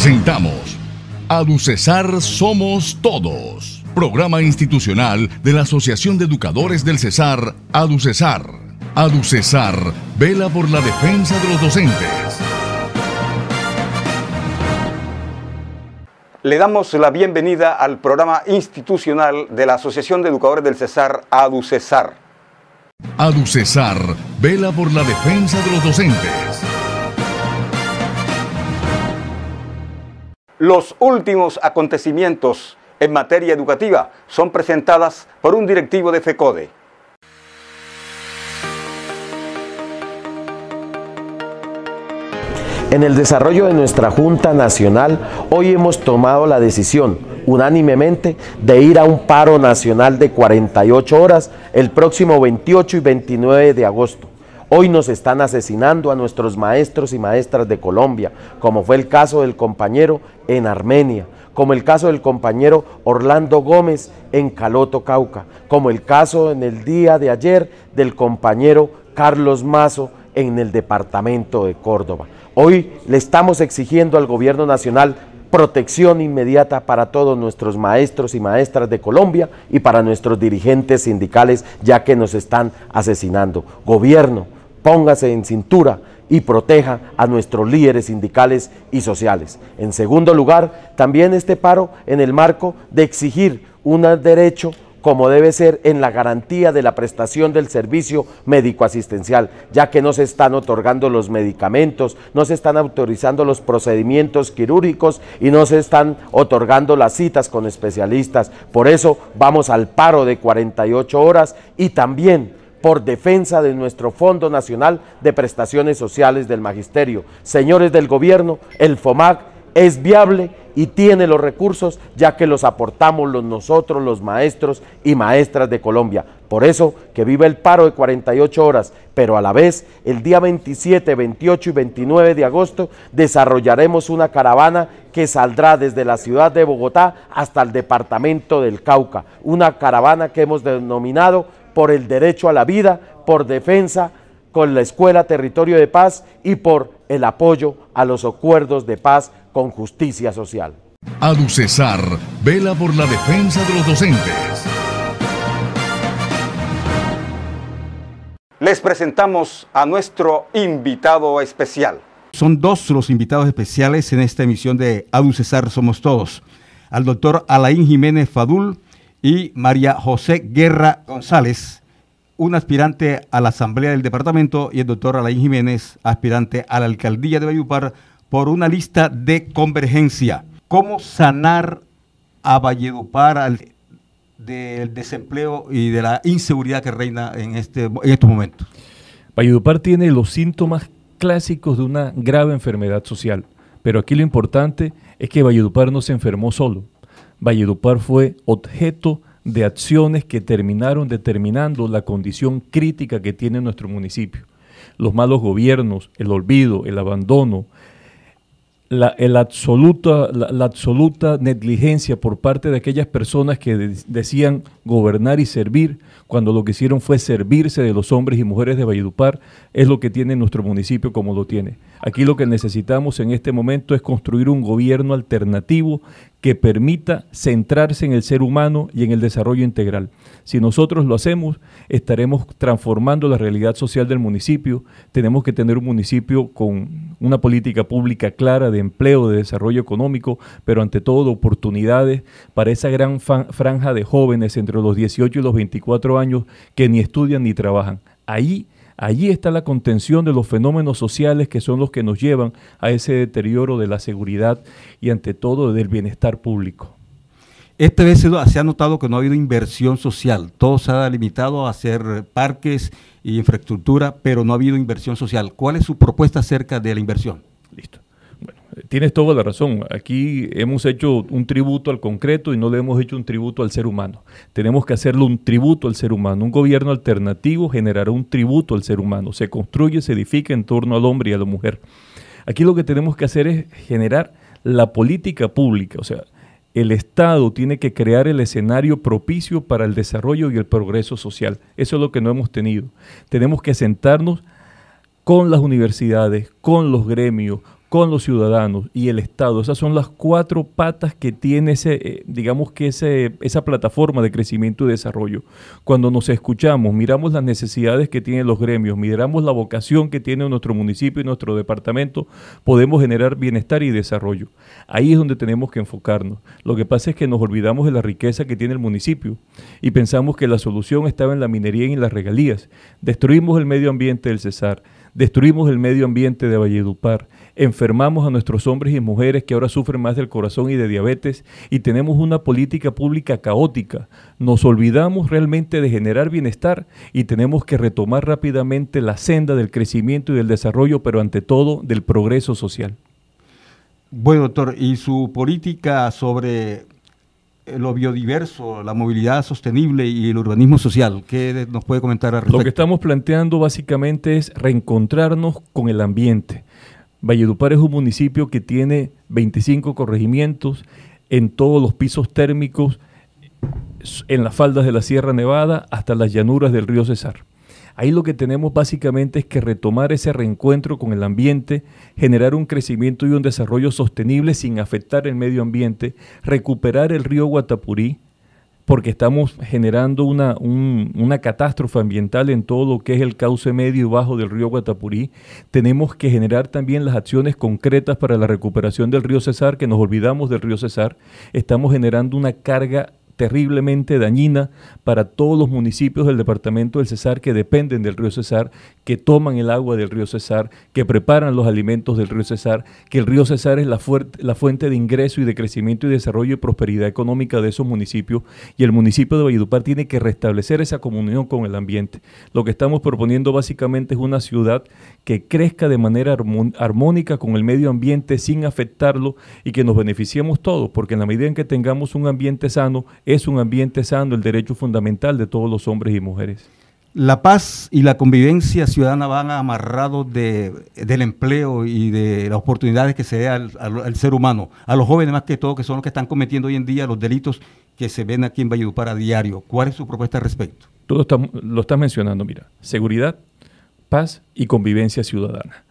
Presentamos cesar Somos Todos, programa institucional de la Asociación de Educadores del Cesar, Aducesar. Aducesar vela por la defensa de los docentes. Le damos la bienvenida al programa institucional de la Asociación de Educadores del Cesar, Aducesar. cesar vela por la defensa de los docentes. Los últimos acontecimientos en materia educativa son presentadas por un directivo de FECODE. En el desarrollo de nuestra Junta Nacional, hoy hemos tomado la decisión, unánimemente, de ir a un paro nacional de 48 horas el próximo 28 y 29 de agosto. Hoy nos están asesinando a nuestros maestros y maestras de Colombia, como fue el caso del compañero en Armenia, como el caso del compañero Orlando Gómez en Caloto, Cauca, como el caso en el día de ayer del compañero Carlos Mazo en el departamento de Córdoba. Hoy le estamos exigiendo al gobierno nacional protección inmediata para todos nuestros maestros y maestras de Colombia y para nuestros dirigentes sindicales, ya que nos están asesinando. Gobierno, Póngase en cintura y proteja a nuestros líderes sindicales y sociales. En segundo lugar, también este paro en el marco de exigir un derecho como debe ser en la garantía de la prestación del servicio médico-asistencial, ya que no se están otorgando los medicamentos, no se están autorizando los procedimientos quirúrgicos y no se están otorgando las citas con especialistas. Por eso vamos al paro de 48 horas y también por defensa de nuestro Fondo Nacional de Prestaciones Sociales del Magisterio. Señores del gobierno, el FOMAC es viable y tiene los recursos ya que los aportamos los nosotros, los maestros y maestras de Colombia. Por eso que vive el paro de 48 horas, pero a la vez el día 27, 28 y 29 de agosto desarrollaremos una caravana que saldrá desde la ciudad de Bogotá hasta el departamento del Cauca, una caravana que hemos denominado por el derecho a la vida, por defensa con la Escuela Territorio de Paz y por el apoyo a los acuerdos de paz con justicia social. Cesar vela por la defensa de los docentes. Les presentamos a nuestro invitado especial. Son dos los invitados especiales en esta emisión de Cesar Somos Todos. Al doctor Alain Jiménez Fadul, y María José Guerra González, un aspirante a la Asamblea del Departamento, y el doctor Alain Jiménez, aspirante a la Alcaldía de Valledupar, por una lista de convergencia. ¿Cómo sanar a Valledupar del desempleo y de la inseguridad que reina en, este, en estos momentos? Valledupar tiene los síntomas clásicos de una grave enfermedad social, pero aquí lo importante es que Valledupar no se enfermó solo Valledupar fue objeto de acciones que terminaron determinando la condición crítica que tiene nuestro municipio. Los malos gobiernos, el olvido, el abandono, la, absoluta, negligencia por parte de aquellas personas que decían gobernar y servir, cuando lo que hicieron fue servirse de los hombres y mujeres de Valledupar, es lo que tiene nuestro municipio como lo tiene. Aquí lo que necesitamos en este momento es construir un gobierno alternativo que permita centrarse en el ser humano y en el desarrollo integral. Si nosotros lo hacemos, estaremos transformando la realidad social del municipio. Tenemos que tener un municipio con una política pública clara de empleo, de desarrollo económico, pero ante todo de oportunidades para esa gran franja de jóvenes entre los 18 y los 24 años que ni estudian ni trabajan. Ahí Allí está la contención de los fenómenos sociales que son los que nos llevan a ese deterioro de la seguridad y ante todo del bienestar público. Este vez se ha notado que no ha habido inversión social, todo se ha limitado a hacer parques e infraestructura, pero no ha habido inversión social. ¿Cuál es su propuesta acerca de la inversión? Listo. Tienes toda la razón. Aquí hemos hecho un tributo al concreto y no le hemos hecho un tributo al ser humano. Tenemos que hacerle un tributo al ser humano. Un gobierno alternativo generará un tributo al ser humano. Se construye, se edifica en torno al hombre y a la mujer. Aquí lo que tenemos que hacer es generar la política pública. O sea, el Estado tiene que crear el escenario propicio para el desarrollo y el progreso social. Eso es lo que no hemos tenido. Tenemos que sentarnos con las universidades, con los gremios, con los ciudadanos y el Estado. Esas son las cuatro patas que tiene ese, eh, digamos que ese, esa plataforma de crecimiento y desarrollo. Cuando nos escuchamos, miramos las necesidades que tienen los gremios, miramos la vocación que tiene nuestro municipio y nuestro departamento, podemos generar bienestar y desarrollo. Ahí es donde tenemos que enfocarnos. Lo que pasa es que nos olvidamos de la riqueza que tiene el municipio y pensamos que la solución estaba en la minería y en las regalías. Destruimos el medio ambiente del Cesar, destruimos el medio ambiente de Valledupar, enfermamos a nuestros hombres y mujeres que ahora sufren más del corazón y de diabetes y tenemos una política pública caótica. Nos olvidamos realmente de generar bienestar y tenemos que retomar rápidamente la senda del crecimiento y del desarrollo, pero ante todo del progreso social. Bueno, doctor, y su política sobre eh, lo biodiverso, la movilidad sostenible y el urbanismo social. ¿Qué nos puede comentar al respecto? Lo que estamos planteando básicamente es reencontrarnos con el ambiente Valledupar es un municipio que tiene 25 corregimientos en todos los pisos térmicos, en las faldas de la Sierra Nevada hasta las llanuras del río Cesar. Ahí lo que tenemos básicamente es que retomar ese reencuentro con el ambiente, generar un crecimiento y un desarrollo sostenible sin afectar el medio ambiente, recuperar el río Guatapurí, porque estamos generando una, una catástrofe ambiental en todo lo que es el cauce medio y bajo del río Guatapurí. Tenemos que generar también las acciones concretas para la recuperación del río Cesar, que nos olvidamos del río Cesar. Estamos generando una carga terriblemente dañina para todos los municipios del departamento del Cesar que dependen del río Cesar, que toman el agua del río Cesar, que preparan los alimentos del río Cesar, que el río Cesar es la, la fuente de ingreso y de crecimiento y desarrollo y prosperidad económica de esos municipios y el municipio de Valledupar tiene que restablecer esa comunión con el ambiente. Lo que estamos proponiendo básicamente es una ciudad que crezca de manera armónica con el medio ambiente sin afectarlo y que nos beneficiemos todos, porque en la medida en que tengamos un ambiente sano, es un ambiente sano, el derecho fundamental de todos los hombres y mujeres. La paz y la convivencia ciudadana van amarrados de, del empleo y de las oportunidades que se da al, ser humano, a los jóvenes más que todo, que son los que están cometiendo hoy en día los delitos que se ven aquí en Valledupar a diario. ¿Cuál es su propuesta al respecto? Todo lo estás mencionando, mira, seguridad, paz y convivencia ciudadana.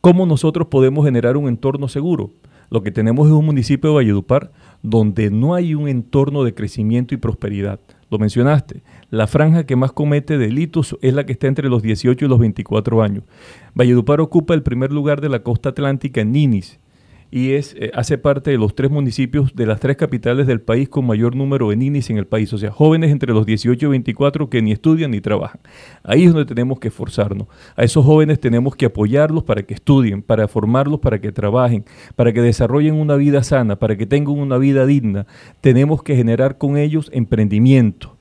¿Cómo nosotros podemos generar un entorno seguro? Lo que tenemos es un municipio de Valledupar donde no hay un entorno de crecimiento y prosperidad. Lo mencionaste, la franja que más comete delitos es la que está entre los 18 y los 24 años. Valledupar ocupa el primer lugar de la costa atlántica en ninis y es, eh, hace parte de los tres municipios de las tres capitales del país con mayor número de ninis en el país, o sea, jóvenes entre los 18 y 24 que ni estudian ni trabajan. Ahí es donde tenemos que esforzarnos. A esos jóvenes tenemos que apoyarlos para que estudien, para formarlos, para que trabajen, para que desarrollen una vida sana, para que tengan una vida digna. Tenemos que generar con ellos emprendimiento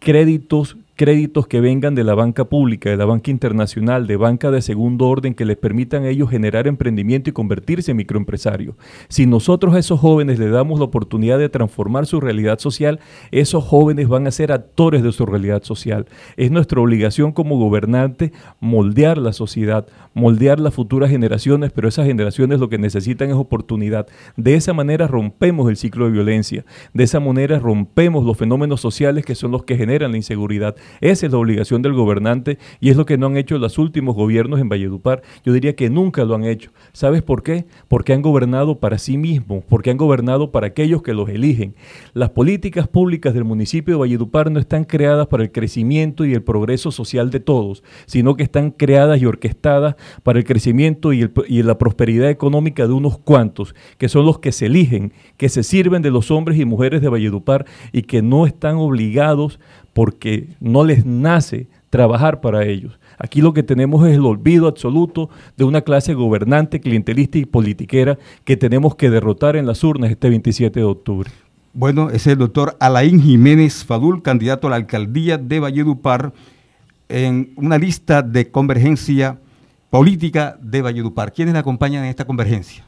créditos créditos que vengan de la banca pública, de la banca internacional, de banca de segundo orden, que les permitan a ellos generar emprendimiento y convertirse en microempresarios. Si nosotros a esos jóvenes les damos la oportunidad de transformar su realidad social, esos jóvenes van a ser actores de su realidad social. Es nuestra obligación como gobernante moldear la sociedad, moldear las futuras generaciones, pero esas generaciones lo que necesitan es oportunidad. De esa manera rompemos el ciclo de violencia, de esa manera rompemos los fenómenos sociales que son los que generan la inseguridad. Esa es la obligación del gobernante y es lo que no han hecho los últimos gobiernos en Valledupar. Yo diría que nunca lo han hecho. ¿Sabes por qué? Porque han gobernado para sí mismos, porque han gobernado para aquellos que los eligen. Las políticas públicas del municipio de Valledupar no están creadas para el crecimiento y el progreso social de todos, sino que están creadas y orquestadas para el crecimiento y, la prosperidad económica de unos cuantos, que son los que se eligen, que se sirven de los hombres y mujeres de Valledupar y que no están obligados porque no les nace trabajar para ellos. Aquí lo que tenemos es el olvido absoluto de una clase gobernante, clientelista y politiquera que tenemos que derrotar en las urnas este 27 de octubre. Bueno, es el doctor Alain Jiménez Fadul, candidato a la alcaldía de Valledupar, en una lista de convergencia política de Valledupar. ¿Quiénes acompañan en esta convergencia?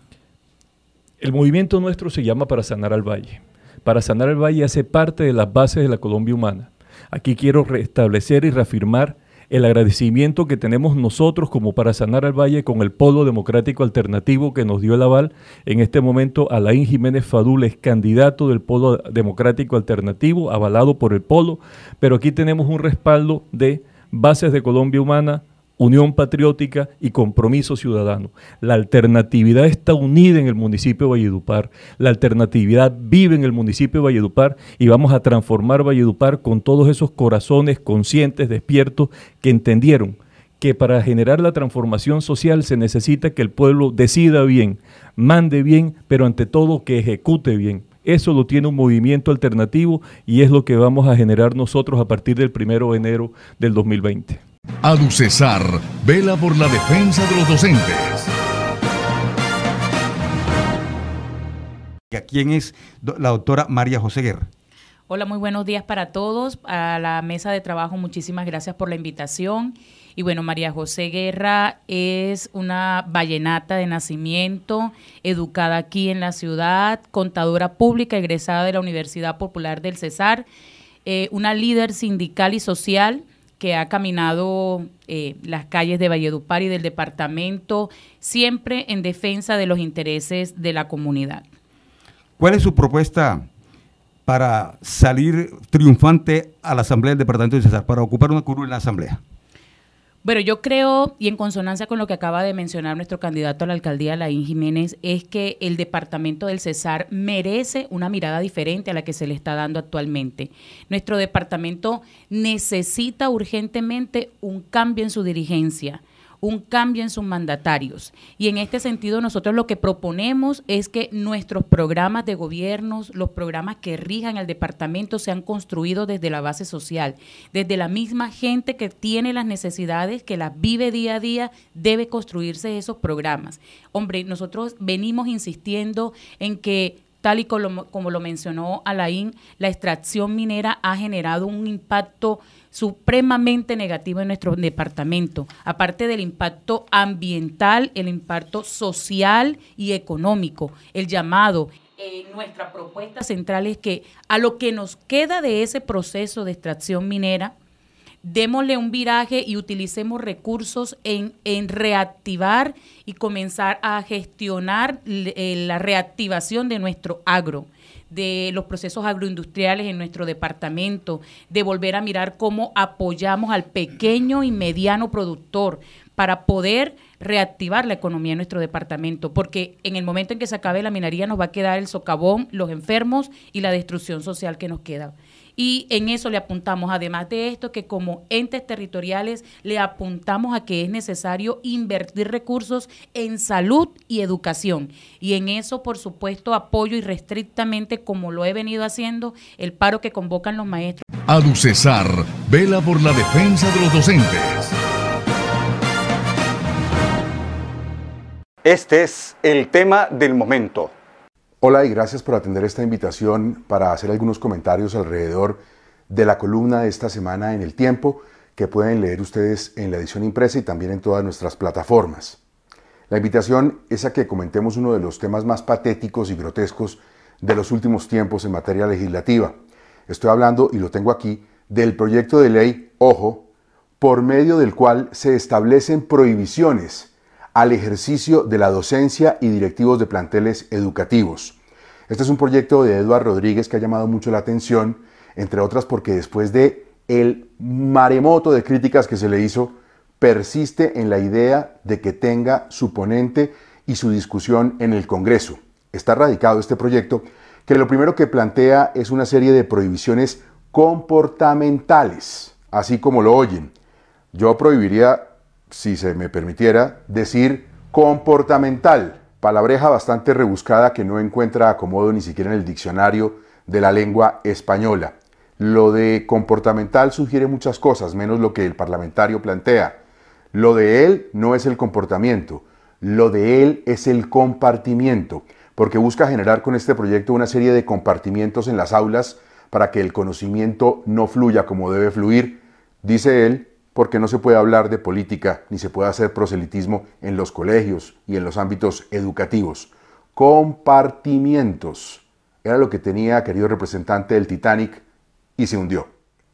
El movimiento nuestro se llama Para Sanar al Valle. Para Sanar al Valle hace parte de las bases de la Colombia humana. Aquí quiero restablecer y reafirmar el agradecimiento que tenemos nosotros como para sanar al Valle con el Polo Democrático Alternativo que nos dio el aval. En este momento, a laín Jiménez Fadul es candidato del Polo Democrático Alternativo, avalado por el Polo, pero aquí tenemos un respaldo de Bases de Colombia Humana, unión patriótica y compromiso ciudadano. La alternatividad está unida en el municipio de Valledupar, la alternatividad vive en el municipio de Valledupar y vamos a transformar Valledupar con todos esos corazones conscientes, despiertos, que entendieron que para generar la transformación social se necesita que el pueblo decida bien, mande bien, pero ante todo que ejecute bien. Eso lo tiene un movimiento alternativo y es lo que vamos a generar nosotros a partir del primero de enero del 2020. ADUCESAR vela por la defensa de los docentes. ¿Quién es la doctora María José Guerra? Hola, muy buenos días para todos. A la mesa de trabajo, muchísimas gracias por la invitación. Y bueno, María José Guerra es una vallenata de nacimiento, educada aquí en la ciudad, contadora pública, egresada de la Universidad Popular del Cesar, eh, una líder sindical y social que ha caminado eh, las calles de Valledupar y del departamento, siempre en defensa de los intereses de la comunidad. ¿Cuál es su propuesta para salir triunfante a la Asamblea del Departamento de Cesar, para ocupar una curul en la Asamblea? Bueno, yo creo, y en consonancia con lo que acaba de mencionar nuestro candidato a la alcaldía, Laín Jiménez, es que el departamento del Cesar merece una mirada diferente a la que se le está dando actualmente. Nuestro departamento necesita urgentemente un cambio en su dirigencia un cambio en sus mandatarios. Y en este sentido nosotros lo que proponemos es que nuestros programas de gobiernos, los programas que rijan el departamento sean construidos desde la base social, desde la misma gente que tiene las necesidades, que las vive día a día, debe construirse esos programas. Hombre, nosotros venimos insistiendo en que tal y como, como lo mencionó Alain, la extracción minera ha generado un impacto supremamente negativo en nuestro departamento, aparte del impacto ambiental, el impacto social y económico, el llamado. Eh, nuestra propuesta central es que a lo que nos queda de ese proceso de extracción minera, démosle un viraje y utilicemos recursos en, en reactivar y comenzar a gestionar eh, la reactivación de nuestro agro de los procesos agroindustriales en nuestro departamento, de volver a mirar cómo apoyamos al pequeño y mediano productor para poder reactivar la economía en nuestro departamento, porque en el momento en que se acabe la minería nos va a quedar el socavón, los enfermos y la destrucción social que nos queda y en eso le apuntamos. Además de esto, que como entes territoriales le apuntamos a que es necesario invertir recursos en salud y educación. Y en eso, por supuesto, apoyo irrestrictamente, como lo he venido haciendo, el paro que convocan los maestros. Aducesar vela por la defensa de los docentes. Este es el tema del momento. Hola y gracias por atender esta invitación para hacer algunos comentarios alrededor de la columna de esta semana en el tiempo que pueden leer ustedes en la edición impresa y también en todas nuestras plataformas. La invitación es a que comentemos uno de los temas más patéticos y grotescos de los últimos tiempos en materia legislativa. Estoy hablando, y lo tengo aquí, del proyecto de ley, ojo, por medio del cual se establecen prohibiciones al ejercicio de la docencia y directivos de planteles educativos. Este es un proyecto de Eduardo Rodríguez que ha llamado mucho la atención, entre otras porque después de el maremoto de críticas que se le hizo, persiste en la idea de que tenga su ponente y su discusión en el Congreso. Está radicado este proyecto que lo primero que plantea es una serie de prohibiciones comportamentales, así como lo oyen. Yo prohibiría si se me permitiera, decir comportamental, palabreja bastante rebuscada que no encuentra acomodo ni siquiera en el diccionario de la lengua española. Lo de comportamental sugiere muchas cosas, menos lo que el parlamentario plantea. Lo de él no es el comportamiento, lo de él es el compartimiento, porque busca generar con este proyecto una serie de compartimientos en las aulas para que el conocimiento no fluya como debe fluir, dice él, porque no se puede hablar de política ni se puede hacer proselitismo en los colegios y en los ámbitos educativos. Compartimientos. Era lo que tenía querido representante del Titanic y se hundió.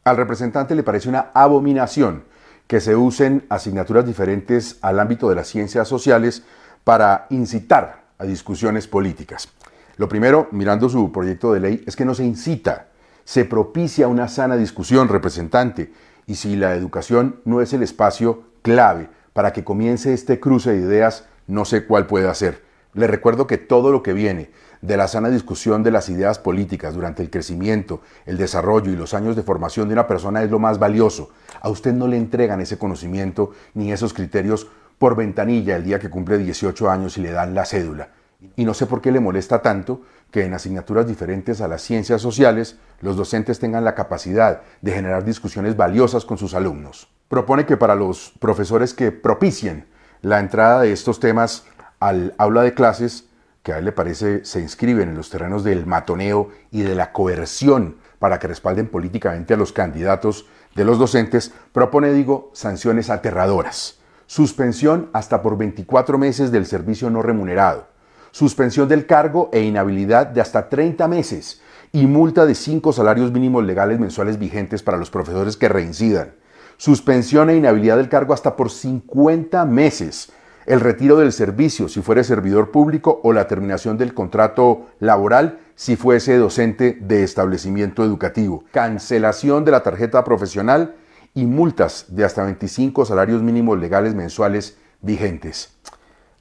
Al representante le parece una abominación que se usen asignaturas diferentes al ámbito de las ciencias sociales para incitar a discusiones políticas. Lo primero, mirando su proyecto de ley, es que no se incita, se propicia una sana discusión, representante y si la educación no es el espacio clave para que comience este cruce de ideas, no sé cuál puede hacer. Le recuerdo que todo lo que viene de la sana discusión de las ideas políticas durante el crecimiento, el desarrollo y los años de formación de una persona es lo más valioso. A usted no le entregan ese conocimiento ni esos criterios por ventanilla el día que cumple 18 años y le dan la cédula. Y no sé por qué le molesta tanto que en asignaturas diferentes a las ciencias sociales los docentes tengan la capacidad de generar discusiones valiosas con sus alumnos. Propone que para los profesores que propicien la entrada de estos temas al aula de clases, que a él le parece se inscriben en los terrenos del matoneo y de la coerción para que respalden políticamente a los candidatos de los docentes, propone, digo, sanciones aterradoras. Suspensión hasta por 24 meses del servicio no remunerado, suspensión del cargo e inhabilidad de hasta 30 meses y multa de 5 salarios mínimos legales mensuales vigentes para los profesores que reincidan, suspensión e inhabilidad del cargo hasta por 50 meses, el retiro del servicio si fuere servidor público o la terminación del contrato laboral si fuese docente de establecimiento educativo, cancelación de la tarjeta profesional y multas de hasta 25 salarios mínimos legales mensuales vigentes.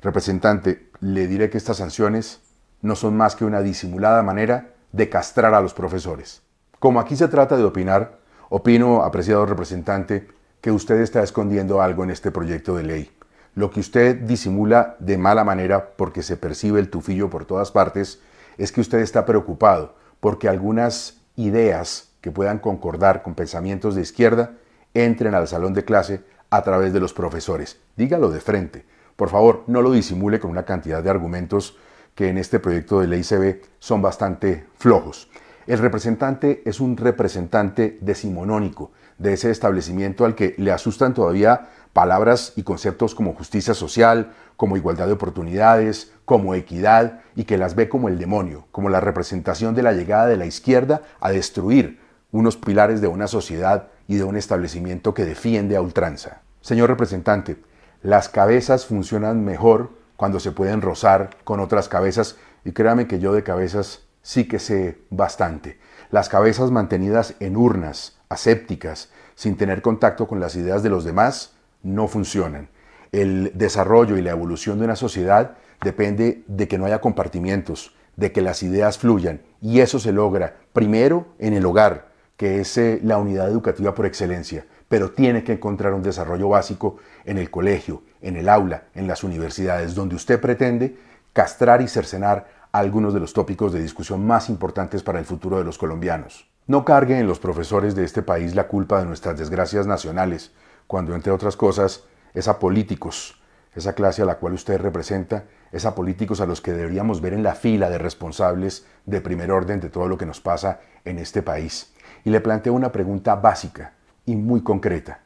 Representante, le diré que estas sanciones no son más que una disimulada manera de castrar a los profesores. Como aquí se trata de opinar, opino, apreciado representante, que usted está escondiendo algo en este proyecto de ley. Lo que usted disimula de mala manera, porque se percibe el tufillo por todas partes, es que usted está preocupado porque algunas ideas que puedan concordar con pensamientos de izquierda entren al salón de clase a través de los profesores. Dígalo de frente. Por favor, no lo disimule con una cantidad de argumentos que en este proyecto de ley se ve son bastante flojos. El representante es un representante decimonónico de ese establecimiento al que le asustan todavía palabras y conceptos como justicia social, como igualdad de oportunidades, como equidad, y que las ve como el demonio, como la representación de la llegada de la izquierda a destruir unos pilares de una sociedad y de un establecimiento que defiende a ultranza. Señor representante, las cabezas funcionan mejor cuando se pueden rozar con otras cabezas y créame que yo de cabezas sí que sé bastante. Las cabezas mantenidas en urnas, asépticas, sin tener contacto con las ideas de los demás, no funcionan. El desarrollo y la evolución de una sociedad depende de que no haya compartimientos, de que las ideas fluyan y eso se logra primero en el hogar, que es eh, la unidad educativa por excelencia pero tiene que encontrar un desarrollo básico en el colegio, en el aula, en las universidades, donde usted pretende castrar y cercenar algunos de los tópicos de discusión más importantes para el futuro de los colombianos. No cargue en los profesores de este país la culpa de nuestras desgracias nacionales, cuando entre otras cosas es a políticos, esa clase a la cual usted representa, es a políticos a los que deberíamos ver en la fila de responsables de primer orden de todo lo que nos pasa en este país. Y le planteo una pregunta básica y muy concreta.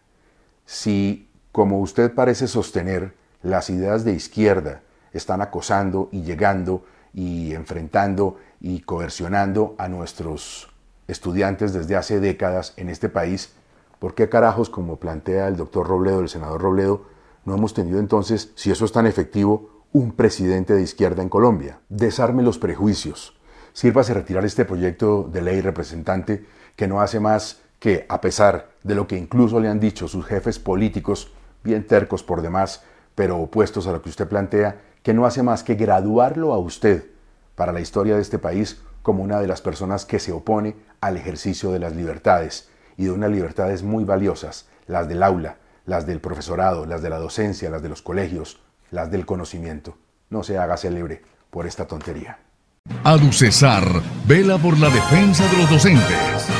Si, como usted parece sostener, las ideas de izquierda están acosando y llegando y enfrentando y coercionando a nuestros estudiantes desde hace décadas en este país, ¿por qué carajos, como plantea el doctor Robledo, el senador Robledo, no hemos tenido entonces, si eso es tan efectivo, un presidente de izquierda en Colombia? Desarme los prejuicios. Sírvase retirar este proyecto de ley representante que no hace más que, a pesar de lo que incluso le han dicho sus jefes políticos, bien tercos por demás, pero opuestos a lo que usted plantea, que no hace más que graduarlo a usted para la historia de este país como una de las personas que se opone al ejercicio de las libertades y de unas libertades muy valiosas, las del aula, las del profesorado, las de la docencia, las de los colegios, las del conocimiento. No se haga célebre por esta tontería. Aducesar vela por la defensa de los docentes.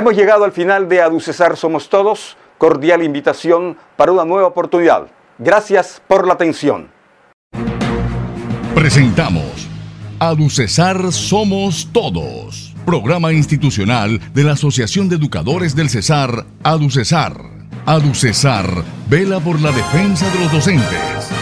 Hemos llegado al final de Aducesar Somos Todos. Cordial invitación para una nueva oportunidad. Gracias por la atención. Presentamos Aducesar Somos Todos, programa institucional de la Asociación de Educadores del Cesar, Aducesar. Aducesar vela por la defensa de los docentes